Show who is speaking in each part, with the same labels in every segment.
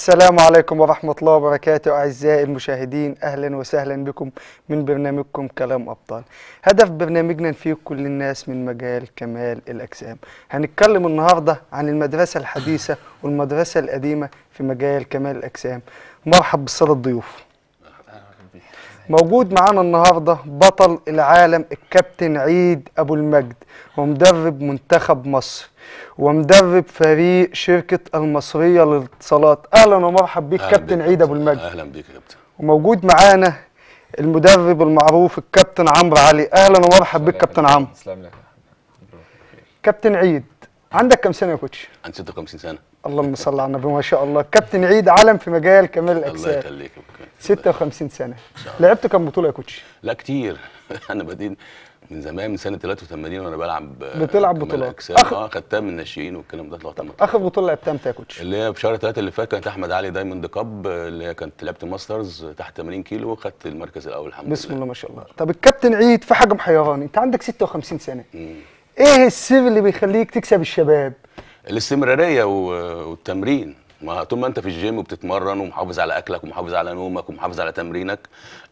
Speaker 1: السلام عليكم ورحمة الله وبركاته أعزائي المشاهدين أهلا وسهلا بكم من برنامجكم كلام أبطال هدف برنامجنا فيه كل الناس من مجال كمال الأجسام هنتكلم النهاردة عن المدرسة الحديثة والمدرسة القديمة في مجال كمال الأجسام مرحب بالسادة الضيوف موجود معانا النهارده بطل العالم الكابتن عيد ابو المجد ومدرب منتخب مصر ومدرب فريق شركه المصريه للاتصالات اهلا ومرحب بيك كابتن عيد ابو المجد اهلا بيك يا كابتن وموجود معانا المدرب المعروف الكابتن عمرو علي اهلا ومرحب بيك كابتن عمرو كابتن عيد عندك كم سنه يا كوتش؟ عندي 56 سنه اللهم صل على النبي ما شاء الله كابتن عيد عالم في مجال كمال الاجسام الله يخليك 56 سنه لعبت كم بطوله يا كوتش؟
Speaker 2: لا كتير انا بدين من زمان من سنه 83 وانا بلعب بتلعب بطولات أخ... اه خدتها من الناشئين والكلام ده طلعت
Speaker 1: اخر بطوله لعبتها امتى يا كوتش؟
Speaker 2: اللي هي في شهر 3 اللي فات كانت احمد علي دايموند كاب اللي هي كانت لعبت ماسترز تحت 80 كيلو وخدت المركز
Speaker 1: الاول الحمد لله بسم الله ما شاء الله طب الكابتن عيد في حاجه محيراني انت عندك 56 سنه مم. ايه السر اللي بيخليك تكسب الشباب
Speaker 2: الاستمراريه والتمرين ما طول ما انت في الجيم وبتتمرن ومحافظ على اكلك ومحافظ على نومك ومحافظ على تمرينك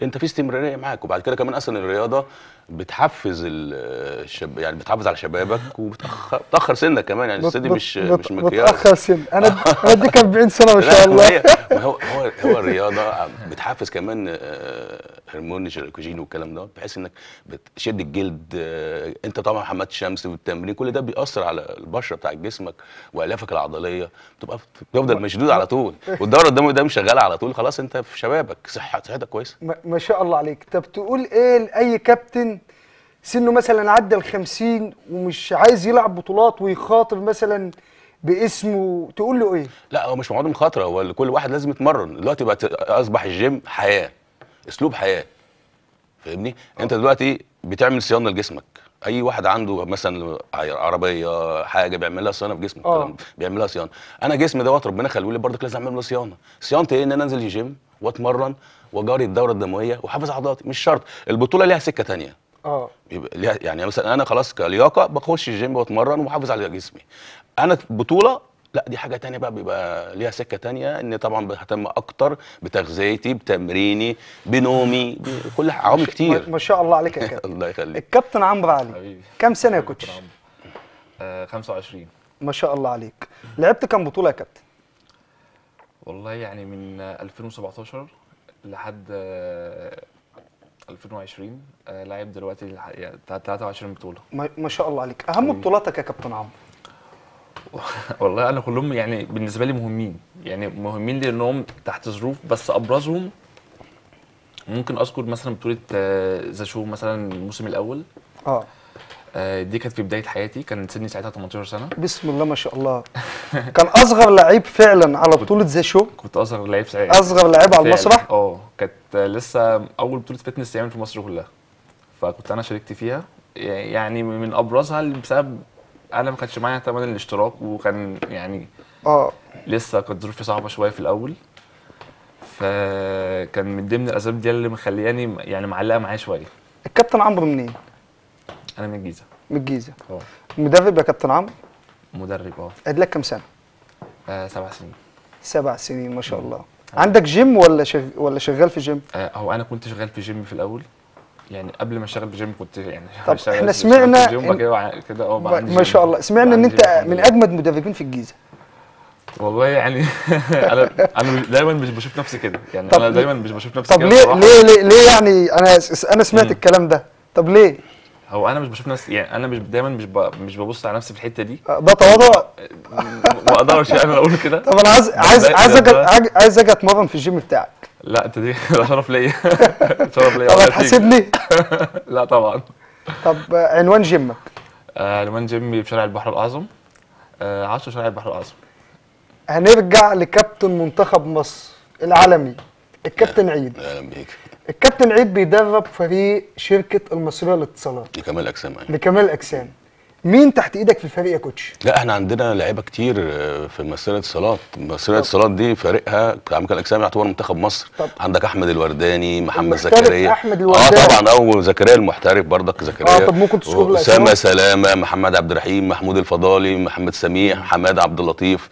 Speaker 2: انت في استمراريه معاك وبعد كده كمان اصلا الرياضه بتحفز الشب يعني بتحافظ على شبابك وبتاخر بتاخر سنك كمان يعني السيدي مش بت مش مكياج بتاخر
Speaker 1: سن انا انا اديك 40 سنه ما شاء الله ما هو هو هو الرياضه
Speaker 2: بتحفز كمان آه، هرمون الجلايكوجين والكلام ده بحيث انك بتشد الجلد آه، انت طبعا حماد الشمس والتمرين كل ده بيأثر على البشره بتاع جسمك والافك العضليه بتبقى بتفضل مشدود على طول والدوره الدمويه ده مشغله شغاله على طول خلاص انت في شبابك صحتك كويسه
Speaker 1: ما شاء الله عليك طب تقول ايه لاي كابتن سنه مثلا عدى ال 50 ومش عايز يلعب بطولات ويخاطر مثلا باسمه تقول له ايه؟
Speaker 2: لا هو مش موضوع مخاطره هو كل واحد لازم يتمرن دلوقتي بقى اصبح الجيم حياه اسلوب حياه فاهمني؟ انت دلوقتي بتعمل صيانه لجسمك اي واحد عنده مثلا عربيه حاجه بيعملها صيانه في جسمه آه. بيعملها صيانه انا جسمي دوت ربنا خلوه لي برضك لازم اعمل له صيانه صيانتي ايه ان انا انزل الجيم واتمرن واجاري الدوره الدمويه واحافظ عضلاتي مش شرط البطوله ليها سكه ثانيه اه يعني مثلا انا خلاص كلياقه بخش الجيم واتمرن وبحافظ على جسمي انا بطوله لا دي حاجه تانية بقى بيبقى ليها سكه تانية ان طبعا بهتم اكتر بتغذيتي بتمريني بنومي
Speaker 1: بكل عوامل كتير ما شاء الله عليك يا كابتن الله يخليك الكابتن عمرو علي كام سنه يا كوتش؟
Speaker 3: آه 25 ما شاء الله عليك لعبت كام بطوله يا كابتن؟ والله يعني من 2017 آه، لحد آه، 2020 آه، لاعب دلوقتي 23 بطوله ما شاء الله عليك اهم بطولاتك يا كابتن عمرو والله انا كلهم يعني بالنسبه لي مهمين يعني مهمين لانهم تحت ظروف بس ابرزهم ممكن اذكر مثلا بطوله ذا آه، شو مثلا الموسم الاول اه آه، دي كانت في بدايه حياتي كان سني ساعتها 18 سنه بسم الله ما شاء الله كان اصغر لعيب فعلا على
Speaker 1: بطوله زي شو كنت
Speaker 3: اصغر لعيب ساعتها اصغر لعيب على المسرح اه كانت لسه اول بطوله فتنس تعمل في مصر كلها فكنت انا شاركت فيها يعني من ابرزها اللي بسبب انا ما كانش معايا ثمن الاشتراك وكان يعني اه لسه كانت ظروفي صعبه شويه في الاول فكان من ضمن الاسباب دي اللي مخلياني يعني معلقه معايا شويه
Speaker 1: الكابتن عمرو منين؟ انا من الجيزه من الجيزه اه مدرب يا كابتن عمرو مدرب اه قد لك كام سنه؟
Speaker 3: آه سبع سنين
Speaker 1: سبع سنين ما شاء الله آه.
Speaker 3: عندك جيم ولا شغ... ولا شغال في جيم؟ آه هو انا كنت شغال في جيم في الاول يعني قبل ما اشتغل في جيم كنت يعني طب احنا سمعنا كده اه ما شاء الله سمعنا ان انت
Speaker 1: من اجمد مدربين في الجيزه
Speaker 3: والله يعني انا انا دايما مش بشوف نفسي كده يعني انا دايما مش بشوف نفسي طب كده ليه ليه ليه
Speaker 1: يعني انا انا سمعت الكلام ده طب ليه
Speaker 3: هو انا مش بشوف نفسي يعني انا مش دايما مش مش ببص على نفسي في الحته دي آه، ده تواضع ما اقدرش يعني اقول كده طب انا عايز عايز عايز اجي
Speaker 1: عايز اجي اتمرن في الجيم بتاعك
Speaker 3: لا انت دي ده شرف ليا شرف ليا طب هتحاسبني لا طبعا
Speaker 1: طب آه، عنوان جيمك
Speaker 3: آه، عنوان جيمي في شارع البحر الاعظم 10 شارع البحر الاعظم
Speaker 1: هنرجع لكابتن منتخب مصر العالمي الكابتن عيد اهلا بيك الكابتن عيد بيدرب فريق شركه المصريه للاتصالات لكمال اجسام يعني. لكمال اجسام مين تحت ايدك في الفريق يا كوتش؟
Speaker 2: لا احنا عندنا لعيبه كتير آه، في مصريه الاتصالات، مصريه الاتصالات دي فريقها كمال الاجسام يعتبر منتخب مصر، طب. عندك احمد الورداني، محمد زكريا
Speaker 1: احمد الورداني اه طبعا
Speaker 2: او زكريا المحترف برضك زكريا اه طب ممكن تذكر اسامه سلامه، محمد عبد الرحيم، محمود الفضالي، محمد سميح، حماد عبد اللطيف،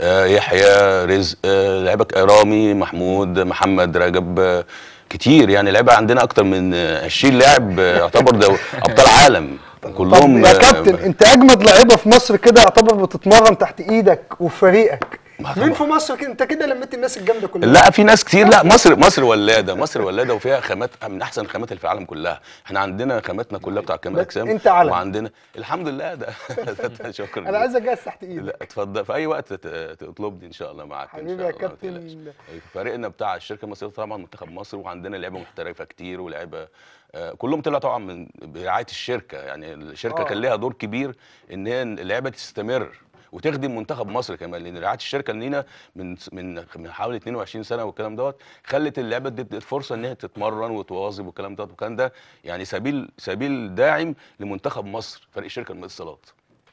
Speaker 2: آه، يحيى رزق، آه، لعيبك لعيبه رامي، محمود، محمد رجب، كتير يعني لعيبه عندنا اكتر من 20 لاعب يعتبر ده ابطال عالم كلهم طب يا كابتن
Speaker 1: آه، انت اجمد لعيبه في مصر كده يعتبر بتتمرن تحت ايدك وفريقك مين في مصر كده انت كده لميت الناس الجامده كلها لا في ناس كتير لا مصر مصر
Speaker 2: ولاده مصر ولاده وفيها خامات من احسن الخامات اللي في العالم كلها احنا عندنا خاماتنا كلها بتاع كمال اجسام انت علم وعندنا الحمد لله ده, ده شكرا انا عايز اجهز تحت ايدك لا اتفضل في اي وقت تطلبني ان شاء الله معاك
Speaker 1: حبيبي يا كابتن أيوة،
Speaker 2: فريقنا بتاع الشركه المصريه طبعا منتخب مصر وعندنا لعيبه محترفه كتير ولعيبه آه، كلهم طلعوا طبعا من برعايه الشركه يعني الشركه آه. كان لها دور كبير ان هي اللعيبه تستمر وتخدم منتخب مصر كمان لان رعايه الشركه لينا من من من حوالي 22 سنه والكلام دوت خلت اللعيبه دي فرصه ان هي تتمرن وتواظب والكلام دوت والكلام ده يعني سبيل سبيل داعم لمنتخب مصر فريق شركه الاتصالات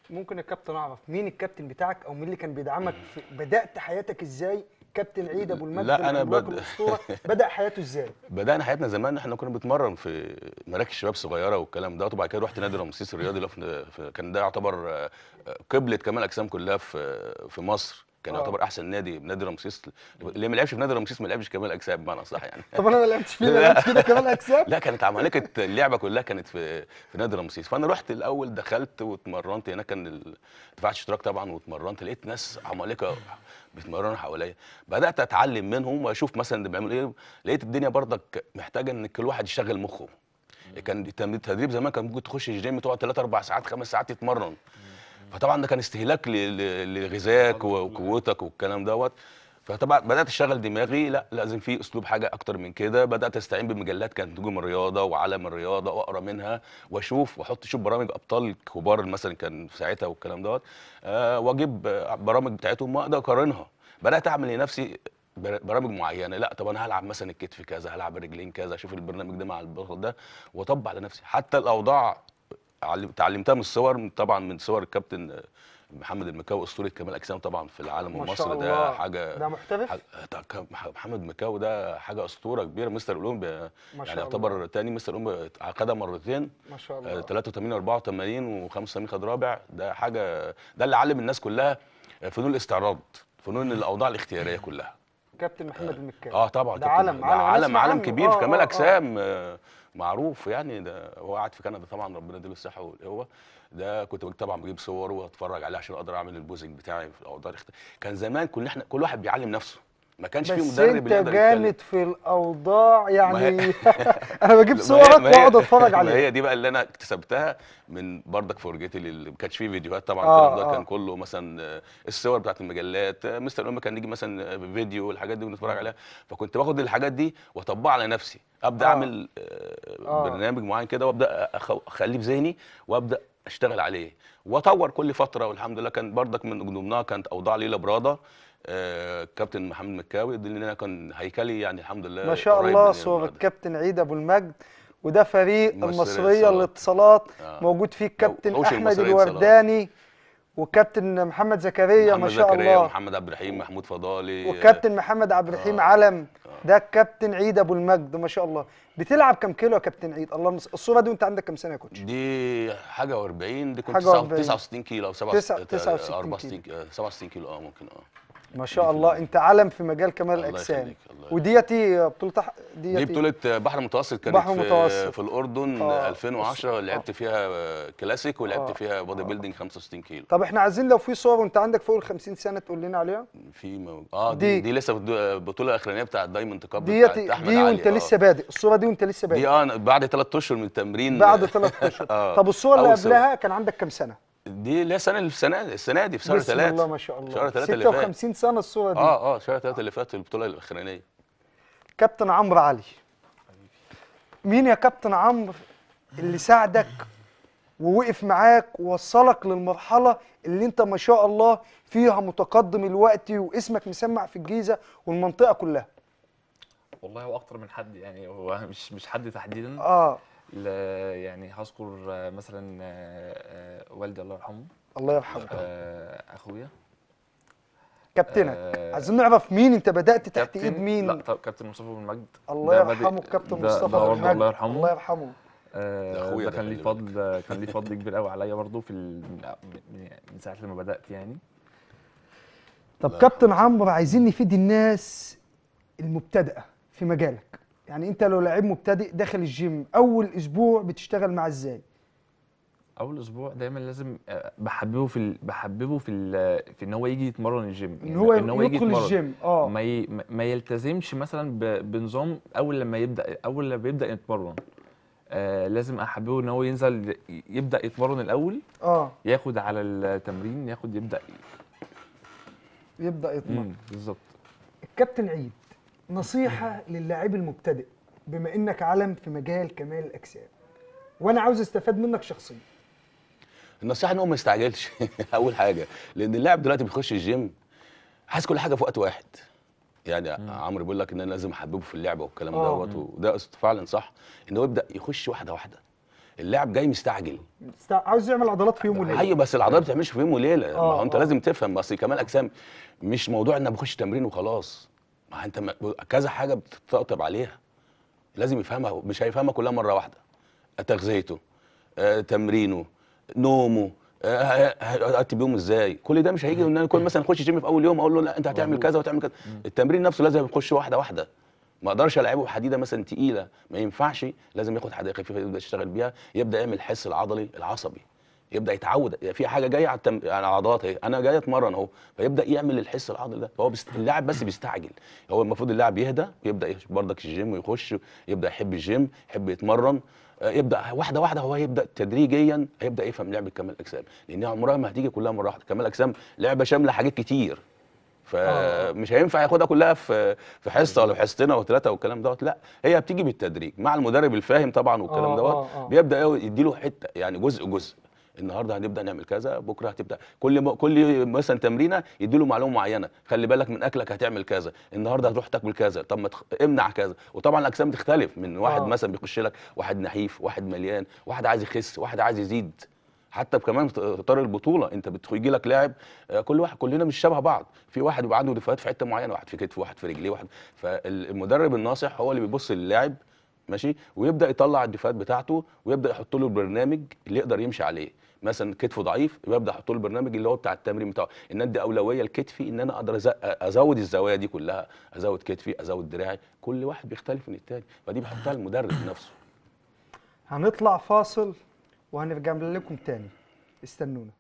Speaker 1: ممكن الكابتن اعرف مين الكابتن بتاعك او مين اللي كان بيدعمك بدات حياتك ازاي كابتن عيد ابو المجد لا انا بد... الاسطوره بدا حياته ازاي
Speaker 2: بدانا حياتنا زمان احنا كنا بنتمرن في مراكز شباب صغيره والكلام ده وبعد كده رحت نادي رمسيس الرياضي اللي في... كان ده يعتبر آه، قبله كمال اجسام كلها في في مصر كان أوه. يعتبر احسن نادي نادي رمسيس اللي ما لعبش في نادي رمسيس ما لعبش كمال اجسام بمعنى صح يعني طب
Speaker 4: انا ما لعبتش فيه لعبت فيه كده كمال
Speaker 2: اجسام لا كانت عمالقه اللعبه كلها كانت في في نادي رمسيس فانا رحت الاول دخلت واتمرنت هناك كان دفعت اشتراك طبعا واتمرنت لقيت ناس عمالقه بيتمرنوا حواليا بدات اتعلم منهم واشوف مثلا اللي بيعملوا ايه لقيت الدنيا برضك محتاجه ان كل واحد يشغل مخه كان التدريب زمان كان ممكن تخش الجيم تقعد 3 4 ساعات 5 ساعات تتمرن فطبعا ده كان استهلاك لغذائك آه، وقوتك والكلام دوت فطبعا بدات اشغل دماغي لا لازم في اسلوب حاجه اكتر من كده بدات استعين بمجلات كانت نجوم الرياضه وعالم الرياضه واقرا منها واشوف واحط اشوف برامج ابطال كبار مثلا كان في ساعتها والكلام دوت أه واجيب برامج بتاعتهم واقدر اقارنها بدات اعمل لنفسي برامج معينه لا طب انا هلعب مثلا الكتف كذا هلعب الرجلين كذا اشوف البرنامج ده مع البطل ده واطبق على نفسي حتى الاوضاع تعلمتها من الصور طبعا من صور الكابتن آه، محمد المكاوي اسطوره كمال اجسام طبعا في العالم ومصر ده حاجه ده محترف حاجة آه، محمد مكاو ده حاجه اسطوره كبيره مستر اولمبيا آه، يعني يعتبر ثاني مستر اولمبيا عقدها مرتين ما شاء الله 83 84 و85 خد رابع ده حاجه ده اللي علم الناس كلها فنون الاستعراض فنون الاوضاع الاختياريه كلها
Speaker 1: كابتن محمد المكاوي اه طبعا ده عالم عالم عالم, عالم كبير آه في كمال اجسام
Speaker 2: آه آه. معروف يعني ده هو قاعد في كندا طبعا ربنا يديله الصحه والقوه ده كنت طبعا بجيب صوره واتفرج عليها عشان اقدر اعمل البوزنج بتاعي في الاوضاع كان زمان كل احنا كل واحد بيعلم نفسه ما كانش في مدرب بس انت جامد
Speaker 1: في الاوضاع يعني انا بجيب صورك واقعد اتفرج عليها هي
Speaker 2: دي بقى اللي انا اكتسبتها من بردك فرجتي اللي ما كانش فيه فيديوهات طبعا آه الكلام ده آه. كان كله مثلا آه، الصور بتاعت المجلات آه، مستر الام كان يجي مثلا آه، فيديو الحاجات دي ونتفرج عليها فكنت باخد الحاجات دي واطبقها على نفسي ابدا آه. اعمل برنامج معين كده وابدا اخليه في ذهني وابدا اشتغل عليه واطور كل فتره والحمد لله كان بردك من ضمنها كانت اوضاع ليلى براده آه، كابتن محمد مكاوي اللي انا كان هيكلي يعني الحمد لله ما شاء الله صوره
Speaker 1: الكابتن عيد ابو المجد وده فريق المصريه للاتصالات آه. موجود فيه الكابتن احمد الورداني وكابتن محمد زكريا محمد ما شاء زكريا الله
Speaker 2: ومحمد عبد الرحيم محمود فضالي آه. وكابتن
Speaker 1: محمد عبد الرحيم آه. علم آه. ده كابتن عيد ابو المجد ما شاء الله بتلعب كام كيلو يا كابتن عيد الله مس... الصوره دي وانت عندك كام سنه يا كوتش دي حاجه و40 دي كنت 69 كيلو او 67 69
Speaker 2: كيلو 64 67 كيلو اه ممكن اه
Speaker 1: ما شاء الله انت علم في مجال كمال الاجسام وديتي بطوله ديتي دي
Speaker 2: بطوله بحر متوسط كانت بحر متوسط. في, في الاردن آه. 2010 لعبت فيها كلاسيك ولعبت آه. فيها بودي بيلدينج 65 كيلو
Speaker 1: طب احنا عايزين لو في صور وانت عندك فوق ال 50 سنه تقول لنا عليها
Speaker 2: في مو... اه دي, دي, دي لسه البطوله الاخرانيه بتاع الدايموند كاب ديتي احمد دي وانت آه. لسه
Speaker 1: بادئ الصوره دي وانت لسه بادئ دي
Speaker 2: اه بعد ثلاث اشهر من التمرين بعد ثلاث اشهر آه. طب الصوره اللي قبلها
Speaker 1: كان عندك كام سنه
Speaker 2: دي اللي سنه السنه السنه دي في شهر 3 بسم الله ما شاء الله شهر 3 اللي فات
Speaker 1: 56 سنه الصوره دي اه
Speaker 2: اه شهر 3 اللي فات البطوله الاخرانيه
Speaker 1: كابتن عمرو علي مين يا كابتن عمرو اللي ساعدك ووقف معاك ووصلك للمرحله اللي انت ما شاء الله فيها متقدم الوقت واسمك مسمع في الجيزه والمنطقه كلها
Speaker 3: والله هو اكتر من حد يعني هو مش مش حد تحديدا اه يعني هذكر مثلا آه، والدي الله يرحمه الله يرحمه آه، اخويا
Speaker 1: كابتنك آه، عايزين نعرف مين انت بدات تحت ايد مين لا
Speaker 3: طب كابتن مصطفى بن مجد الله يرحمه كابتن مصطفى بن مجد الله يرحمه الله يرحمه ده, ده كان ليه فضل كان ليه فضل كبير قوي عليا برضه في من ساعه لما بدات يعني
Speaker 1: طب كابتن عمرو عايزين نفيد الناس المبتدئه في مجالك يعني انت لو لعيب مبتدئ داخل الجيم اول اسبوع بتشتغل معاه ازاي
Speaker 3: اول اسبوع دايما لازم آه، بحببه في ال... بحببه في ال... في ان هو يجي يتمرن الجيم ان يعني هو, إن هو يجي يدخل الجيم اه ما, ي... ما يلتزمش مثلا ب... بنظام اول لما يبدا اول لما بيبدا يتمرن آه لازم احببه ان هو ينزل يبدا يتمرن الاول اه ياخد على التمرين ياخد يبدا
Speaker 1: يبدا يتمرن بالظبط الكابتن عيد نصيحه للاعب المبتدئ بما انك علم في مجال كمال الاجسام وانا عاوز استفاد منك شخصيا
Speaker 2: النصيحه ان هو ما يستعجلش اول حاجه لان اللاعب دلوقتي بيخش الجيم حاسس كل حاجه في وقت واحد يعني عمرو بيقول لك ان انا لازم احببه في اللعبه والكلام آه. دوت وده فعلا صح ان هو يبدا يخش واحده واحده اللاعب جاي مستعجل
Speaker 1: عاوز يعمل عضلات في يوم وليله ايوه
Speaker 2: بس العضلات ما بتعملش في يوم وليله آه، ما هو انت آه. لازم تفهم بس كمال اجسام مش موضوع انك بخش تمرين وخلاص ما انت كذا حاجه بتطبطب عليها لازم يفهمها مش هيفهمها كلها مره واحده تغذيته آه، تمرينه نومه هاتي آه، بيوم ازاي كل ده مش هيجي ان انا كل مثلا اخش جيم في اول يوم اقول له لا انت هتعمل كذا وتعمل كذا التمرين نفسه لازم يخش واحده واحده ما اقدرش العبه بحديده مثلا تقيله ما ينفعش لازم ياخد حديده خفيفه يبدا يشتغل بيها يبدا يعمل الحس العضلي العصبي يبدا يتعود في حاجه جايه على التم... على العضلات اهي انا جاي اتمرن اهو فيبدا يعمل الحس العضلي ده فهو بست... اللاعب بس بيستعجل هو المفروض اللاعب يهدى ويبدا بردك الجيم ويخش يبدا يحب الجيم يحب يتمرن آه، يبدا واحده واحده هو يبدا تدريجيا هيبدا يفهم لعبه كمال الاجسام لان عمرها ما هتيجي كلها مره واحده كمال الاجسام لعبه شامله حاجات كتير فمش آه. هينفع ياخدها كلها في في حصه ولا حصتين او ثلاثه والكلام دوت لا هي بتيجي بالتدريج مع المدرب الفاهم طبعا والكلام آه، دوت بيبدا يديله حته يعني جزء جزء النهارده هنبدا نعمل كذا بكره هتبدا كل م... كل مثلا تمرينه يديله معلومه معينه خلي بالك من اكلك هتعمل كذا النهارده هتروح تاكل كذا طب ما تخ... امنع كذا وطبعا الاجسام بتختلف من واحد أوه. مثلا بيخش لك واحد نحيف واحد مليان واحد عايز يخس واحد عايز يزيد حتى كمان في اطار البطوله انت بتيجي لك لاعب آه، كل واحد كلنا مش شبه بعض في واحد بيبقى عنده دفاعات في حته معينه واحد في كتفه واحد في رجليه واحد فالمدرب الناصح هو اللي بيبص للاعب ماشي ويبدا يطلع الدفاعات بتاعته ويبدا يحط له البرنامج اللي يقدر يمشي عليه مثلا كتفه ضعيف يبدا يحط له البرنامج اللي هو بتاع التمرين بتاعه ان ادي اولويه لكتفي ان انا اقدر ازود الزوايا دي كلها ازود كتفي ازود دراعي كل واحد بيختلف من التاني فدي بيحطها المدرب نفسه
Speaker 1: هنطلع فاصل وهنرجع لكم تاني استنونا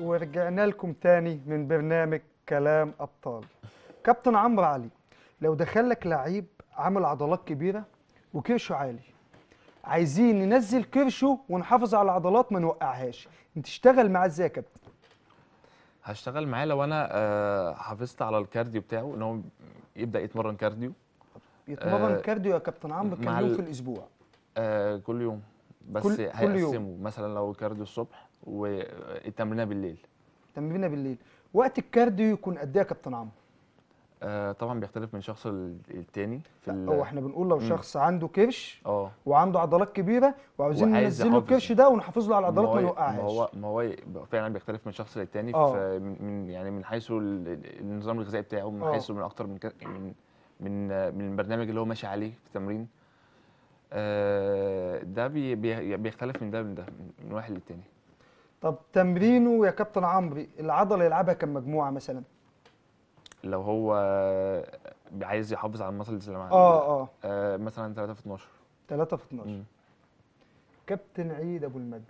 Speaker 1: ورجعنا لكم تاني من برنامج كلام ابطال كابتن عمرو علي لو دخل لك لعيب عامل عضلات كبيره وكرشه عالي عايزين ننزل كرشه ونحافظ على العضلات ما نوقعهاش انت تشتغل معاه ازاي يا كابتن
Speaker 3: هشتغل معاه لو انا آه، حافظت على الكارديو بتاعه ان هو يبدا يتمرن كارديو يتمرن آه كارديو
Speaker 1: يا كابتن عمرو كم يوم في الاسبوع
Speaker 3: آه كل يوم بس كل هيقسمه كل يوم. مثلا لو كارديو الصبح وتمرينها بالليل
Speaker 1: تمرينها بالليل وقت الكارديو يكون قد ايه يا كابتن عمرو
Speaker 3: آه طبعا بيختلف من شخص للتاني في هو احنا بنقول لو شخص
Speaker 1: عنده كرش اه وعنده عضلات كبيره وعاوزين ننزل له الكرش ده ونحافظ له على العضلات ما يوقعهاش ما
Speaker 3: هو ما هو فعلا بيختلف من شخص للتاني آه. من يعني من حيث النظام الغذائي بتاعه من آه. حيث من اكتر من من من من البرنامج اللي هو ماشي عليه في التمرين آه ده بي بيختلف من ده من ده من واحد للتاني
Speaker 1: طب تمرينه يا كابتن عمرو العضله يلعبها كم مجموعه
Speaker 3: مثلا لو هو عايز يحافظ على المسلز اللي معاه اه اه مثلا 3 في 12
Speaker 1: 3 في 12 كابتن عيد ابو المجد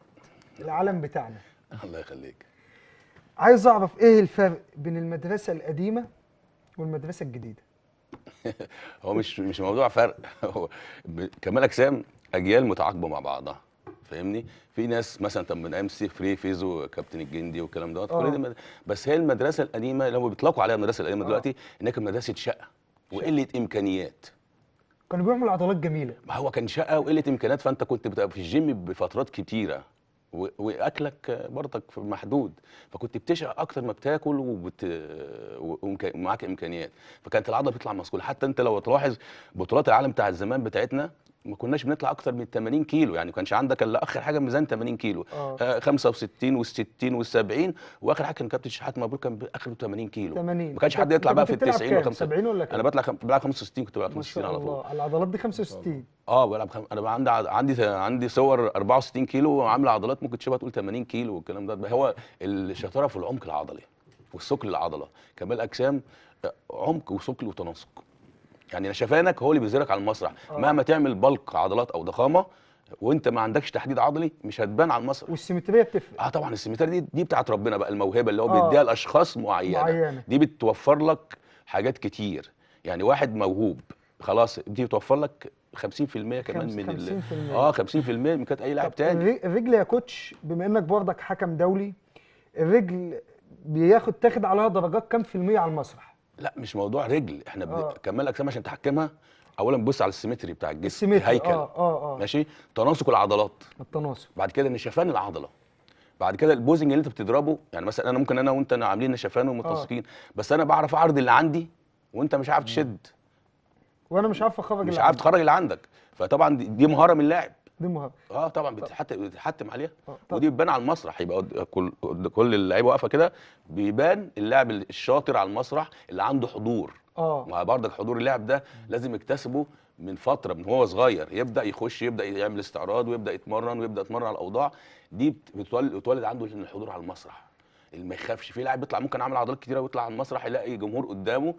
Speaker 1: العالم بتاعنا الله يخليك عايز اعرف ايه الفرق بين المدرسه القديمه والمدرسه الجديده
Speaker 2: هو مش مش موضوع فرق هو كمال اجسام اجيال متعاقبه مع بعضها فاهمني في ناس مثلا طب من ايام سي فري فيزو كابتن الجندي والكلام دوت آه. بس هي المدرسه القديمه لو بيطلقوا عليها المدرسه القديمه آه. دلوقتي انها كانت مدرسه شقه وقله امكانيات
Speaker 1: كانوا بيعملوا عضلات جميله
Speaker 2: ما هو كان شقه وقله امكانيات فانت كنت بتبقى في الجيم بفترات كتيره واكلك برضك محدود فكنت بتشقى اكتر ما بتاكل وبت... ومعاك امكانيات فكانت العضله بتطلع مسكوله حتى انت لو تلاحظ بطولات العالم بتاع زمان بتاعتنا ما كناش بنطلع اكتر من 80 كيلو يعني ما كانش عندك الا اخر حاجه ميزان 80 كيلو آه. آه 65 و60 و70 واخر حاجه كان كابتن شحات مبروك كان اخره 80 كيلو 80 ما كانش حد يطلع بقى في ال 90 ولا 70 ولا كده انا بطلع خم... بلعب 65 كنت بلعب 65 على طول
Speaker 1: العضلات دي 65
Speaker 2: اه بلعب خم... انا عندي عندي عندي صور 64 كيلو وعامله عضلات ممكن تشبه تقول 80 كيلو والكلام ده هو الشطاره في العمق العضلي والثقل العضله كمال اجسام آه، عمق وثقل وتناسق يعني نشفانك هو اللي بيظهرك على المسرح آه. مهما تعمل بلق عضلات او ضخامه وانت ما عندكش تحديد عضلي مش هتبان على المسرح والسيمتريه بتفرق اه طبعا السيمتريه دي دي بتاعت ربنا بقى الموهبه اللي هو آه. بيديها لاشخاص معينه. معينه دي بتوفر لك حاجات كتير يعني واحد موهوب خلاص دي بتوفر لك 50% كمان 50 من 50 ال... اه 50% من كانت اي لاعب
Speaker 1: تاني الرجل يا كوتش بما انك برضك حكم دولي الرجل بياخد تاخد عليها درجات كام في المية على المسرح
Speaker 2: لا مش موضوع رجل احنا آه. كمال الاجسام عشان تحكمها اولا بص على السيمتري بتاع الجسم السيمتري آه، الهيكل آه آه آه. ماشي تناسق العضلات التناسق بعد كده نشفان العضله بعد كده البوزنج اللي انت بتضربه يعني مثلا انا ممكن انا وانت عاملين نشفان ومتناسقين آه. بس انا بعرف اعرض اللي عندي وانت مش عارف تشد وانا مش عارف اخرج مش عارف تخرج اللي عندك فطبعا دي مهاره من اللاعب دي مهمه اه طبعا بتحت... بتحتم عليها آه ودي بتبان على المسرح يبقى كل كل اللعيبه واقفه كده بيبان اللاعب الشاطر على المسرح اللي عنده حضور اه ما برضك حضور اللاعب ده لازم يكتسبه من فتره من هو صغير يبدا يخش يبدا يعمل استعراض ويبدا يتمرن ويبدا يتمرن على الاوضاع دي بتولد, عنده الحضور على المسرح اللي ما يخافش في لاعب بيطلع ممكن عامل عضلات كتيره ويطلع على المسرح يلاقي جمهور قدامه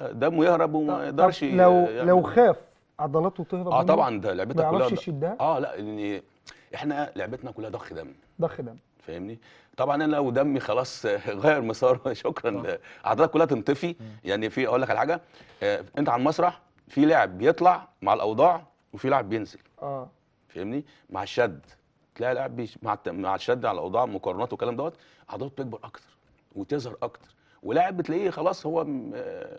Speaker 2: آه، دمه يهرب وما يقدرش لو لو خاف
Speaker 1: عضلاته تهرب اه طبعا ده لعبتك كلها يشدها
Speaker 2: اه لا لان احنا لعبتنا كلها ضخ دم ضخ دم فاهمني طبعا انا لو دمي خلاص غير مسار شكرا آه. عضلات كلها تنطفي يعني في اقول لك على حاجه آه انت على المسرح في لاعب بيطلع مع الاوضاع وفي لاعب بينزل اه فاهمني مع الشد تلاقي لاعب مع مع الشد على الاوضاع مقارنات والكلام دوت عضلاته بتكبر اكتر وتظهر اكتر ولاعب بتلاقيه خلاص هو آه،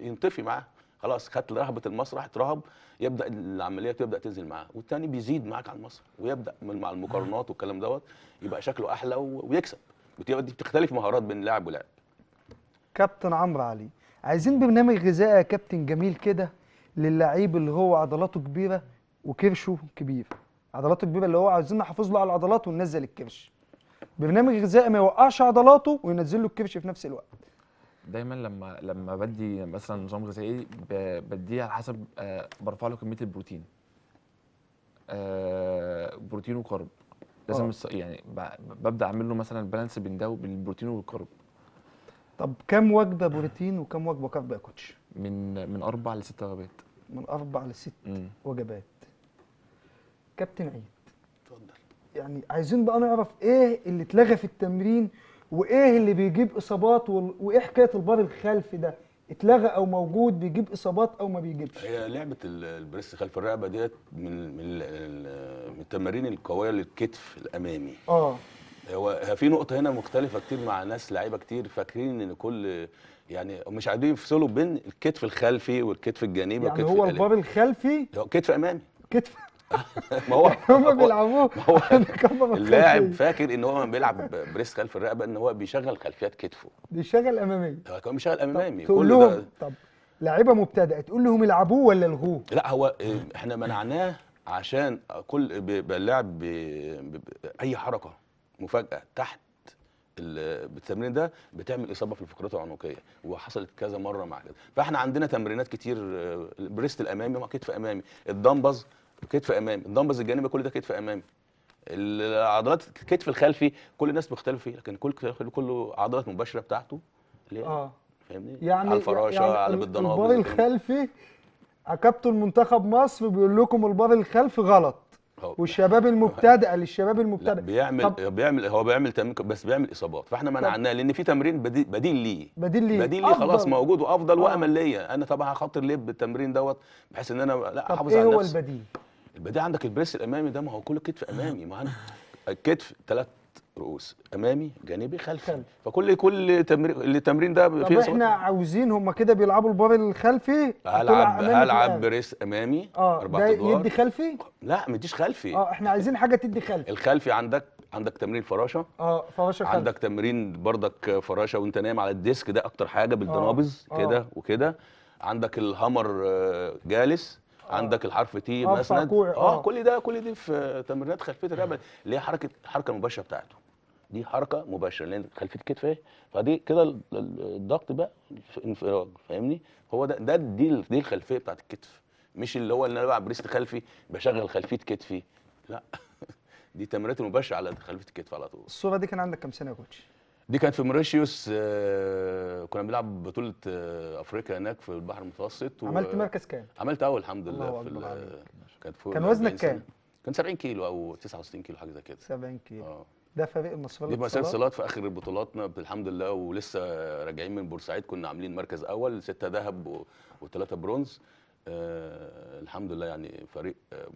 Speaker 2: ينطفي معاه خلاص خدت رهبه المسرح اترهب يبدا العمليه تبدا تنزل معاه والتاني بيزيد معاك على المسرح ويبدا من مع المقارنات والكلام دوت يبقى شكله احلى ويكسب دي بتختلف مهارات بين لاعب ولاعب
Speaker 1: كابتن عمرو علي عايزين برنامج غذائي يا كابتن جميل كده للعيب اللي هو عضلاته كبيره وكرشه كبير عضلاته كبيره اللي هو عايزين نحافظ له على العضلات وننزل الكرش برنامج غذائي ما يوقعش عضلاته وينزل له الكرش في نفس الوقت
Speaker 3: دايما لما لما بدي مثلا نظام غذائي بديه على حسب آه برفع له كميه البروتين آه بروتين وكرب لازم آه. يعني ببدا اعمل له مثلا بالانس بين ده وبين البروتين والكرب طب كم وجبه بروتين وكم وجبه كرب يا كوتش من من اربع لست وجبات
Speaker 1: من اربع لست مم. وجبات كابتن عيد اتفضل يعني عايزين بقى نعرف ايه اللي اتلغى في التمرين وايه اللي بيجيب اصابات وايه حكايه البار الخلفي ده اتلغى او موجود بيجيب اصابات او ما بيجيبش
Speaker 2: هي لعبه البريس خلف الرقبه ديت من من التمارين القويه للكتف الامامي اه هو في نقطه هنا مختلفه كتير مع ناس لعيبه كتير فاكرين ان كل يعني مش عايزين يفصلوا بين الكتف الخلفي والكتف الجانبي يعني والكتف هو
Speaker 1: البار الخلفي
Speaker 2: كتف امامي كتف ما هو هم بيلعبوه هو
Speaker 1: اللاعب
Speaker 2: فاكر ان هو لما بيلعب بريس خلف الرقبه ان هو بيشغل خلفيات كتفه
Speaker 1: بيشغل اماميه هو آه، كمان بيشغل امامي تقول لهم طب لاعيبه مبتدئه تقول لهم العبوه ولا الغوه
Speaker 2: لا هو آه، احنا منعناه عشان كل اللاعب اي حركه مفاجاه تحت التمرين ده بتعمل اصابه في الفقرات العنقيه وحصلت كذا مره مع كده فاحنا عندنا تمرينات كتير آه، بريست الامامي وكتف امامي الدمبز كتف امامي الدمبز الجانبي كل ده كتف امامي العضلات الكتف الخلفي كل الناس مختلفه فيه لكن كل كله عضلات مباشره بتاعته اللي هي
Speaker 1: اه فاهمني يعني على الفراشه يعني على بالضنابل البار الخلفي كابتن منتخب مصر بيقول لكم البار الخلفي غلط والشباب المبتدئ للشباب المبتدئ بيعمل طب
Speaker 2: بيعمل هو بيعمل تمرين بس بيعمل اصابات فاحنا منعناه لان في تمرين بديل, بديل ليه
Speaker 1: بديل ليه بديل ليه خلاص موجود
Speaker 2: وافضل آه. وامل ليا انا طبعا هخاطر ليه بالتمرين دوت بحيث ان انا لا احافظ إيه على نفسي ايه هو البديل البدايه عندك البريس الامامي ده ما هو كل كتف امامي ما انا الكتف ثلاث رؤوس امامي جانبي خلفي خلف. فكل كل تمرين التمرين ده طب احنا
Speaker 1: عاوزين هم كده بيلعبوا الباب الخلفي هلعب هلعب
Speaker 2: بريس امامي اه اربع ادوار يدي خلفي لا ما يديش خلفي اه احنا
Speaker 1: عايزين حاجه تدي خلفي
Speaker 2: الخلفي عندك عندك تمرين فراشه اه فراشه خلفي عندك تمرين بردك فراشه وانت نايم على الديسك ده اكتر حاجه آه، بالدنابز آه. كده وكده عندك الهامر آه، جالس آه. عندك الحرف تي آه، مسند آه،, اه كل ده كل دي في تمرينات خلفيه الرقبه اللي هي حركه الحركه المباشره بتاعته دي حركه مباشره لان خلفيه الكتف اهي فدي كده الضغط بقى انفراج فاهمني هو ده ده دي دي الخلفيه بتاعت الكتف مش اللي هو اللي انا بلعب بريست خلفي بشغل خلفيه كتفي لا دي تمرينات مباشره على خلفيه الكتف على طول
Speaker 1: الصوره دي كان عندك كام سنه يا كوتش دي
Speaker 2: كانت في موريشيوس
Speaker 1: آه،
Speaker 2: كنا بنلعب بطوله آه، افريقيا هناك في البحر المتوسط و... عملت مركز كام؟ عملت اول الحمد لله الله في ال... كانت فوق كان وزنك كام؟ كان 70 كيلو او 69 كيلو حاجه زي كده 70 كيلو اه
Speaker 1: ده فريق النصر دي مسيره صالات في
Speaker 2: اخر بطولاتنا الحمد لله ولسه راجعين من بورسعيد كنا عاملين مركز اول سته ذهب وثلاثه برونز آه الحمد لله يعني فريق آه،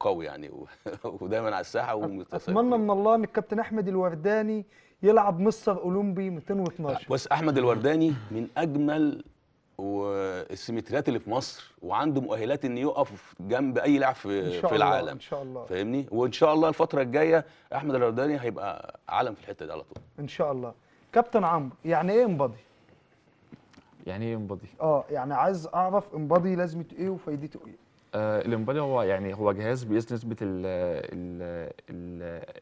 Speaker 2: قوي يعني ودايما على الساحه ومتصل اتمنى
Speaker 1: من الله ان الكابتن احمد الورداني يلعب مستر اولمبي 212
Speaker 2: بس احمد الورداني من اجمل السيمترات اللي في مصر وعنده مؤهلات ان يقف جنب اي لاعب في, في العالم ان شاء الله فاهمني وان شاء الله الفتره الجايه احمد الورداني هيبقى عالم في الحته دي على طول
Speaker 1: ان شاء الله كابتن عمرو يعني ايه انبضي
Speaker 3: يعني ايه امبادي؟
Speaker 1: اه يعني عايز اعرف امبادي لازمته ايه وفايدته ايه؟
Speaker 3: آه الامبادي هو يعني هو جهاز بيقيس نسبه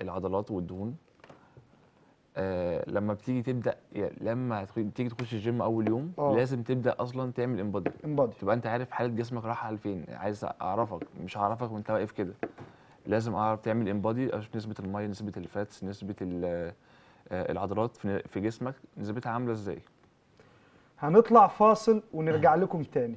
Speaker 3: العضلات والدهون آه لما بتيجي تبدا يعني لما تيجي تخش الجيم اول يوم أوه. لازم تبدا اصلا تعمل امبادي امبادي تبقى انت عارف حاله جسمك رايحه على فين عايز اعرفك مش هعرفك وانت واقف كده لازم اعرف تعمل امبادي اشوف نسبه الميه نسبه الفاتس نسبه آه، العضلات في جسمك نسبتها عامله ازاي
Speaker 1: هنطلع فاصل ونرجع لكم تاني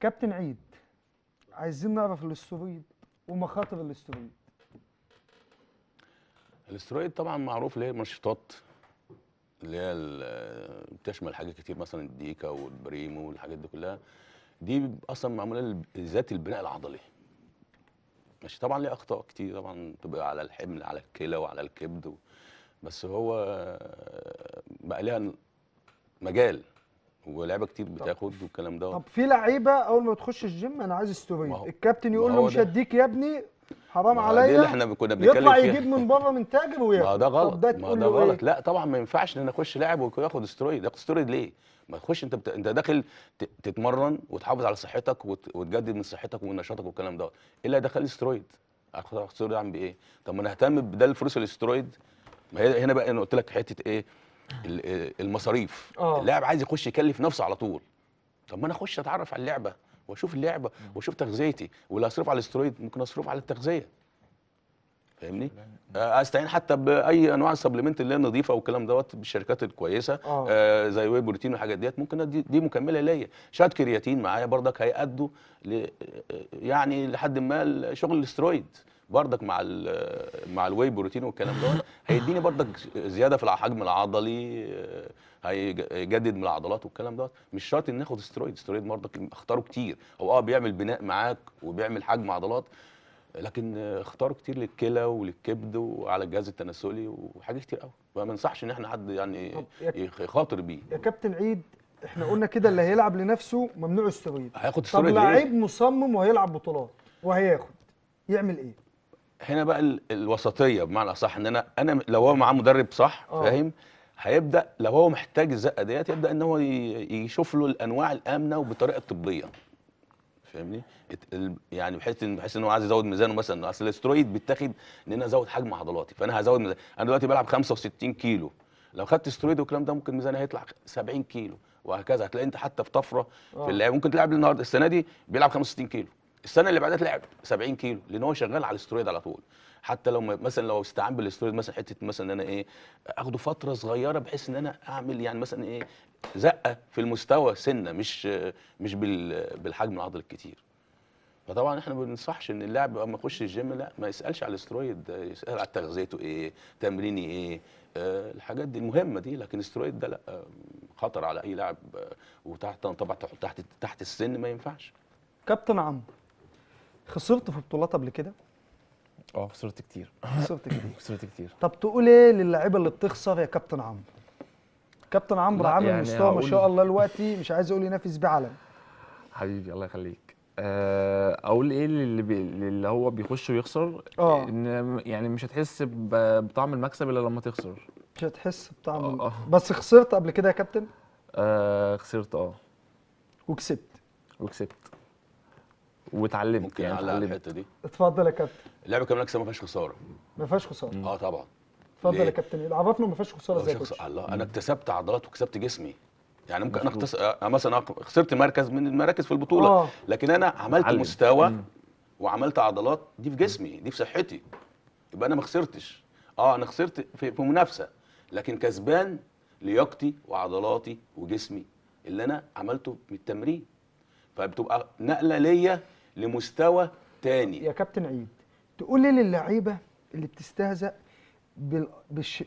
Speaker 1: كابتن عيد عايزين نعرف الاسترويد ومخاطر الاسترويد
Speaker 2: الاسترويد طبعا معروف ليه منشطات اللي هي بتشمل حاجات كتير مثلا الديكا والبريمو والحاجات دي كلها دي اصلا معموله ذات البناء العضلي ماشي طبعا ليه اخطاء كتير طبعا تبقى على الحمل على الكلى وعلى الكبد و... بس هو بقى ليها مجال ولعبة كتير بتاخد والكلام ده طب
Speaker 1: في لعيبه اول ما بتخش الجيم انا عايز استرويد الكابتن يقول له مش هديك يا ابني حرام عليا اللي احنا كنا بنتكلم يطلع يجيب من بره من تاجر ويا ما ده غلط ده ما ده إيه؟ غلط
Speaker 2: لا طبعا ما ينفعش ان انا اخش لاعب وياخد استرويد ياخد استرويد ليه؟ ما تخش انت بت... انت داخل تتمرن وتحافظ على صحتك وت... وتجدد من صحتك ونشاطك والكلام دوت الا دخل استرويد اخد استرويد اعمل بايه؟ طب ما انا اهتم بدل فلوس الاسترويد ما هي هنا بقى انا قلت لك حته ايه؟ المصاريف آه. اللاعب عايز يخش يكلف نفسه على طول طب ما انا اخش اتعرف على اللعبه واشوف اللعبه واشوف تغذيتي واللي اصرف على الاسترويد ممكن اصرف على التغذيه فاهمني آه، استعين حتى باي انواع السبلمنت اللي هي النظيفه والكلام دوت بالشركات الكويسه آه, آه، زي واي بروتين والحاجات ديت ممكن دي, دي مكمله ليا شات كرياتين معايا برضك هيأدوا يعني لحد ما شغل الاسترويد بردك مع مع الواي بروتين والكلام دوت هيديني بردك زياده في الحجم العضلي آه، هيجدد من العضلات والكلام دوت مش شرط ان ناخد استرويد استرويد بردك اختاره كتير هو اه بيعمل بناء معاك وبيعمل حجم عضلات لكن اختاروا كتير للكلى وللكبد وعلى الجهاز التناسلي وحاجات كتير قوي فما انصحش ان احنا حد يعني يخاطر بيه
Speaker 1: يا كابتن عيد احنا قلنا كده اللي هيلعب لنفسه ممنوع استرويد هياخد استرويد طب لعيب مصمم وهيلعب بطولات وهياخد يعمل ايه
Speaker 2: هنا بقى الوسطيه بمعنى اصح ان انا انا لو هو معاه مدرب صح آه. فاهم هيبدا لو هو محتاج الزقه ديت يبدا ان هو يشوف له الانواع الامنه وبطريقه طبيه فاهمني يعني بحيث ان بحيث ان هو عايز يزود ميزانه مثلا اصل الاسترويد بيتاخد ان انا ازود حجم عضلاتي فانا هزود ميزان انا دلوقتي بلعب 65 كيلو لو خدت استرويد والكلام ده ممكن ميزاني هيطلع 70 كيلو وهكذا هتلاقي انت حتى في طفره في آه. اللعب ممكن تلعب النهارده السنه دي بيلعب 65 كيلو السنه اللي بعدها لعب 70 كيلو لان هو شغال على الاسترويد على طول حتى لو مثلا لو استعان بالاسترويد مثلا حته مثلا ان انا ايه اخده فتره صغيره بحيث ان انا اعمل يعني مثلا ايه زقه في المستوى سنه مش مش بالحجم العضلي الكتير فطبعا احنا ما بننصحش ان اللاعب اما يخش الجيم لا ما يسالش على الاسترويد يسال على تغذيته ايه تمريني ايه آه، الحاجات دي المهمه دي لكن الاسترويد ده لا آه، خطر على اي لاعب آه، وتحت طبعا تحت تحت السن ما ينفعش
Speaker 1: كابتن عمرو خسرت في بطولات قبل كده؟
Speaker 3: اه خسرت كتير خسرت كتير خسرت كتير
Speaker 1: طب تقول ايه للاعيبه اللي بتخسر يا كابتن عمرو؟ كابتن عمرو عامل يعني مستوى ما شاء الله دلوقتي مش عايز اقول ينافس بعلم
Speaker 3: حبيبي الله يخليك آه، اقول ايه اللي, بي... اللي هو بيخش ويخسر اه ان يعني مش هتحس بطعم المكسب الا لما تخسر
Speaker 1: مش هتحس بطعم آه. بس خسرت قبل كده يا كابتن؟
Speaker 3: آه خسرت اه وكسبت وكسبت واتعلمت ممكن يعني على الحته
Speaker 2: دي
Speaker 1: اتفضل يا كابتن
Speaker 2: اللعبه كمان اكسب ما فيهاش خساره ما فيهاش خساره اه طبعا
Speaker 1: اتفضل يا كابتن عرفنا ما فيهاش خساره زي كده الله
Speaker 2: انا اكتسبت عضلات وكسبت جسمي يعني ممكن انا اختص... آه، مثلا خسرت مركز من المراكز في البطوله آه. لكن انا عملت علم. مستوى مم. وعملت عضلات دي في جسمي دي في صحتي يبقى انا ما خسرتش اه انا خسرت في, منافسه لكن كسبان لياقتي وعضلاتي وجسمي اللي انا عملته بالتمرين التمرين فبتبقى نقله ليا لمستوى
Speaker 1: تاني يا كابتن عيد تقول لي للعيبه اللي بتستهزأ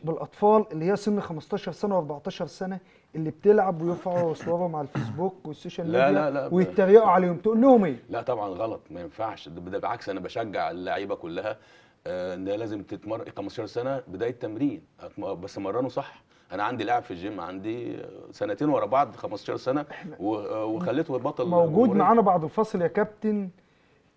Speaker 1: بالاطفال اللي هي سن 15 سنه و14 سنه اللي بتلعب ويرفعوا صورهم على الفيسبوك والسوشيال ميديا لا لا لا ويتريقوا عليهم تقول لهم ايه؟
Speaker 2: لا طبعا غلط ما ينفعش ده بالعكس انا بشجع اللعيبه كلها آه، ان آه لازم تتمرن 15 سنه بدايه تمرين بس مرنوا صح انا عندي لاعب في الجيم عندي سنتين ورا بعض 15 سنه وخليته بطل موجود معانا
Speaker 1: بعد الفاصل يا كابتن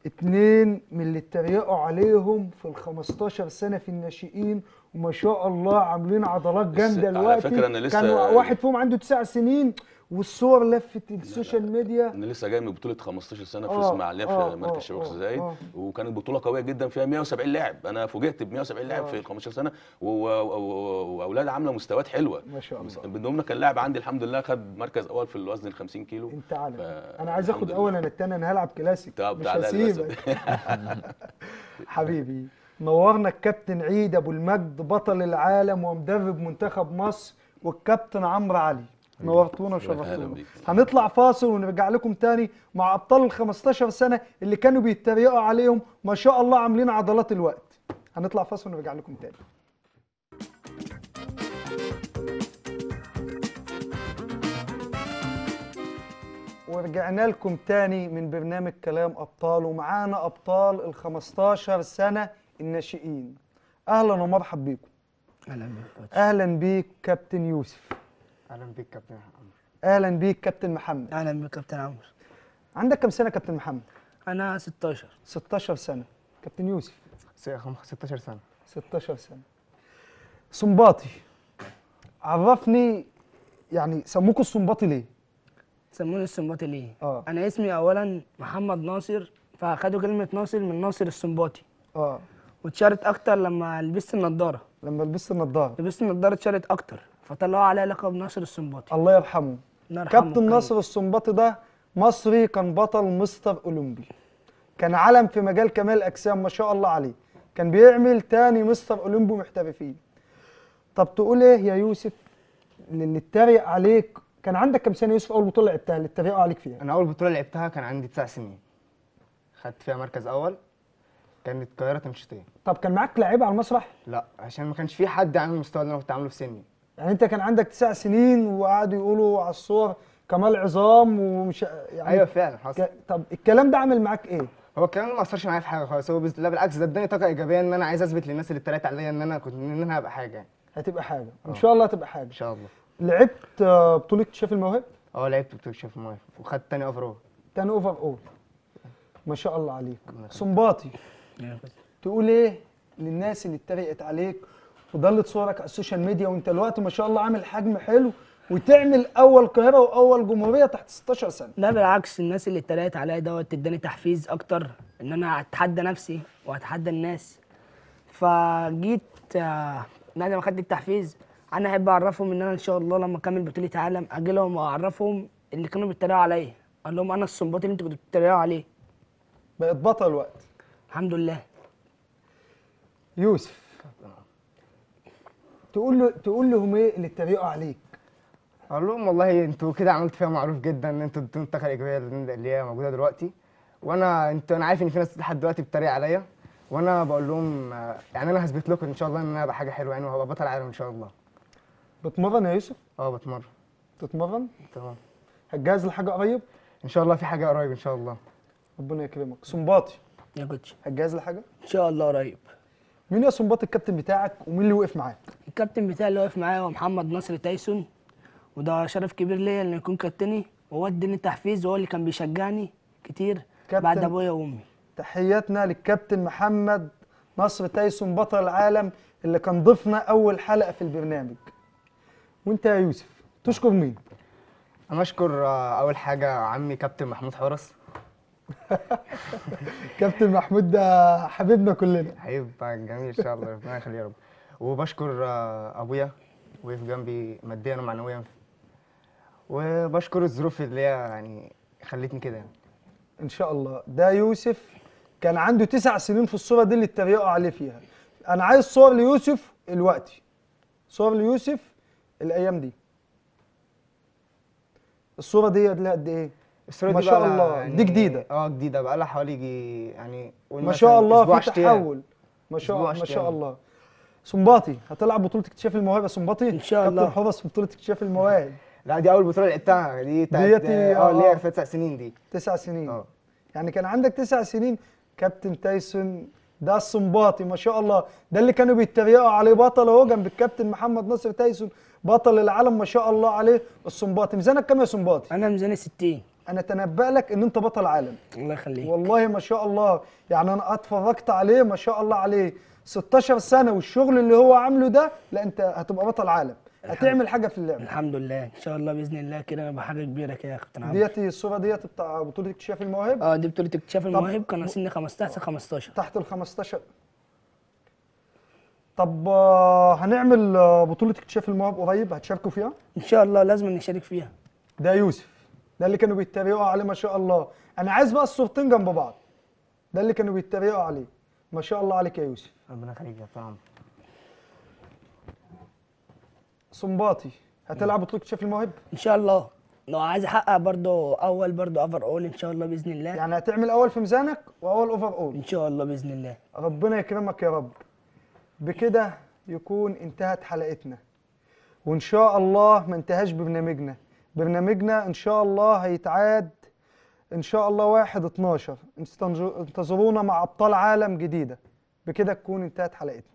Speaker 1: اتنين من اللي اتريقوا عليهم في ال 15 سنه في الناشئين وما شاء الله عاملين عضلات جامده دلوقتي على فكره انا لسه كان واحد فيهم عنده تسع سنين والصور لفت السوشيال ميديا
Speaker 2: انا لسه جاي من بطوله 15 سنه في آه، اسماعيليه في آه، مركز الشباب آه، الزايد وكانت بطوله قويه جدا فيها 170 لاعب انا فوجئت ب 170 لاعب في 15 سنه واولاد عامله مستويات حلوه ما شاء الله من كان لاعب عندي الحمد لله خد مركز اول في الوزن ال 50 كيلو انت عارف
Speaker 1: انا عايز اخد اول انا الثاني انا هلعب كلاسيك طب تعالى حبيبي نورنا الكابتن عيد ابو المجد بطل العالم ومدرب منتخب مصر والكابتن عمرو علي نورتونا وشرفتونا هنطلع فاصل ونرجع لكم تاني مع ابطال ال 15 سنه اللي كانوا بيتريقوا عليهم ما شاء الله عاملين عضلات الوقت هنطلع فاصل ونرجع لكم تاني ورجعنا لكم تاني من برنامج كلام ابطال ومعانا ابطال ال 15 سنه الناشئين اهلا ومرحب بيكم اهلا بيك اهلا بيك كابتن يوسف
Speaker 5: اهلا بيك كابتن عمرو
Speaker 1: اهلا بيك كابتن محمد اهلا بيك كابتن عمرو عندك كام سنه كابتن محمد انا 16 16 سنه كابتن يوسف 16 سنه 16 سنه سنباطي عرفني يعني سموك السنباطي ليه
Speaker 4: سموني السنباطي ليه أوه. انا اسمي اولا محمد ناصر فاخدوا كلمه ناصر من ناصر السنباطي اه واتشهرت اكتر لما لبست النضاره لما لبست النضاره لبست النضاره اتشارت اكتر فطلعوا عليه لقب ناصر السنباطي الله يرحمه كابتن
Speaker 1: ناصر السنباطي ده مصري كان بطل مستر اولمبي كان علم في مجال كمال الاجسام ما شاء الله عليه كان بيعمل تاني مستر اولمبي محترفين طب تقول ايه يا يوسف اللي اتريق عليك كان عندك كم سنه يوسف اول
Speaker 5: بطوله لعبتها اللي اتريقوا عليك فيها انا اول بطوله لعبتها كان عندي تسع سنين خدت فيها مركز اول كانت القاهره تنشيطيه طب كان معاك لعيبه على المسرح لا عشان ما كانش في حد عامل يعني
Speaker 1: المستوى اللي انا كنت عامله في سني يعني انت كان عندك تسع سنين وقعدوا يقولوا على الصور كمال عظام ومش يعني ايوه فعلا حصل ك... طب الكلام ده عامل معاك ايه؟ هو الكلام ده ما اثرش
Speaker 5: معايا في حاجه خالص هو لا بالعكس ده اداني طاقه ايجابيه ان انا عايز اثبت للناس اللي اتريقت عليا ان انا كنت ان انا هبقى حاجه يعني هتبقى حاجه آه. ان
Speaker 1: شاء الله هتبقى حاجه ان شاء الله لعبت آه، بطوله اكتشاف المواهب؟ اه لعبت بطوله اكتشاف المواهب وخدت تاني اوفر اول تاني اوفر اول ما شاء الله عليك صنباطي تقول ايه للناس اللي اتريقت عليك فضلت صورك على السوشيال ميديا وانت الوقت ما شاء الله عامل حجم حلو وتعمل اول قاهره واول جمهوريه
Speaker 4: تحت 16 سنه لا بالعكس الناس اللي اتريقت عليا دوت اداني تحفيز اكتر ان انا اتحدى نفسي وهتحدى الناس فجيت آه، بعد ما خدت التحفيز انا احب اعرفهم ان انا ان شاء الله لما اكمل بطوله عالم اجي لهم واعرفهم اللي كانوا بيتريقوا عليا اقول لهم انا الصنباط اللي انتوا كنتوا بتتريقوا عليه بقت بطل وقت الحمد لله يوسف
Speaker 5: تقول له تقول لهم ايه اللي اتريقوا عليك اقول لهم والله انتوا كده عملتوا فيها معروف جدا ان انتوا اديتوا الطاقه الايجابيه اللي هي موجوده دلوقتي وانا انت انا عارف ان في ناس لحد دلوقتي بتريق عليا وانا بقول لهم يعني انا هثبت لكم ان شاء الله ان انا هبقى حاجه حلوه يعني وهبقى بطل
Speaker 1: عالم ان شاء الله بتمرن يا يوسف؟ اه بتمرن بتتمرن؟ تمام هتجهز لحاجه قريب؟ ان شاء الله في حاجه قريب ان شاء الله ربنا يكرمك سنباطي يا
Speaker 4: كوتش هتجهز لحاجه؟ ان شاء الله قريب مين يا صنباط الكابتن بتاعك ومين اللي وقف معاك؟ الكابتن بتاعي اللي وقف معايا هو محمد نصر تايسون وده شرف كبير ليا ان يكون كابتني وهو اداني تحفيز وهو اللي كان بيشجعني كتير بعد ابويا وامي تحياتنا
Speaker 1: للكابتن محمد نصر تايسون بطل العالم اللي كان ضيفنا اول حلقه في البرنامج وانت يا يوسف تشكر مين؟ انا اشكر
Speaker 5: آه، اول حاجه عمي كابتن محمود حورس كابتن محمود
Speaker 1: ده حبيبنا كلنا
Speaker 5: حبيب جميل ان شاء الله ربنا يخليه يا رب وبشكر آه، ابويا وقف جنبي ماديا ومعنويا وبشكر الظروف
Speaker 1: اللي هي يعني خلتني كده يعني ان شاء الله ده يوسف كان عنده تسع سنين في الصوره دي اللي اتريقوا عليه فيها انا عايز صور ليوسف الوقتي صور ليوسف الايام دي الصوره دي لها قد ايه ما شاء الله يعني دي جديده
Speaker 5: اه جديده بقى لها حوالي يعني ما شاء الله في تحول ما شاء الله ما شاء الله
Speaker 1: سنباطي هتلعب بطوله اكتشاف المواهب يا سنباطي ان شاء الله كابتن حفص في بطوله اكتشاف المواهب لا دي اول بطوله لعبتها دي بتاعت اه اللي هي آه. تسع سنين دي تسع سنين اه يعني كان عندك تسع سنين كابتن تايسون ده السنباطي ما شاء الله ده اللي كانوا بيتريقوا عليه بطل اهو جنب الكابتن محمد نصر تايسون بطل العالم ما شاء الله عليه السنباطي ميزانك كام يا سنباطي؟ انا ميزاني 60 انا اتنبأ لك ان انت بطل عالم الله يخليك والله ما شاء الله يعني انا اتفرجت عليه ما شاء الله عليه 16 سنه والشغل اللي هو عامله ده لا انت
Speaker 4: هتبقى بطل عالم هتعمل حاجه في اللعبه الحمد لله ان شاء الله باذن الله كده يبقى حاجه كبيره كده يا كابتن عمرو ديت الصوره ديت بتاع بطوله اكتشاف المواهب اه دي بطوله اكتشاف المواهب كان سن 15 15 تحت ال 15
Speaker 1: طب آه، هنعمل آه، بطوله اكتشاف المواهب قريب هتشاركوا فيها ان شاء الله لازم نشارك فيها ده يوسف ده اللي كانوا بيتريقوا عليه ما شاء الله انا عايز بقى الصورتين جنب بعض ده اللي كانوا بيتريقوا عليه ما شاء الله عليك يا يوسف ربنا يخليك يا طعم
Speaker 4: صنباطي هتلعب بطولة شاف المواهب ان شاء الله لو عايز احقق برضه اول برضه اوفر اول ان شاء الله باذن الله يعني هتعمل اول في ميزانك واول اوفر اول ان شاء الله باذن الله ربنا يكرمك يا رب بكده يكون انتهت
Speaker 1: حلقتنا وان شاء الله ما انتهاش ببرنامجنا برنامجنا ان شاء الله هيتعاد ان شاء الله 1 اتناشر انتظرونا مع ابطال عالم جديده بكده تكون انتهت حلقتنا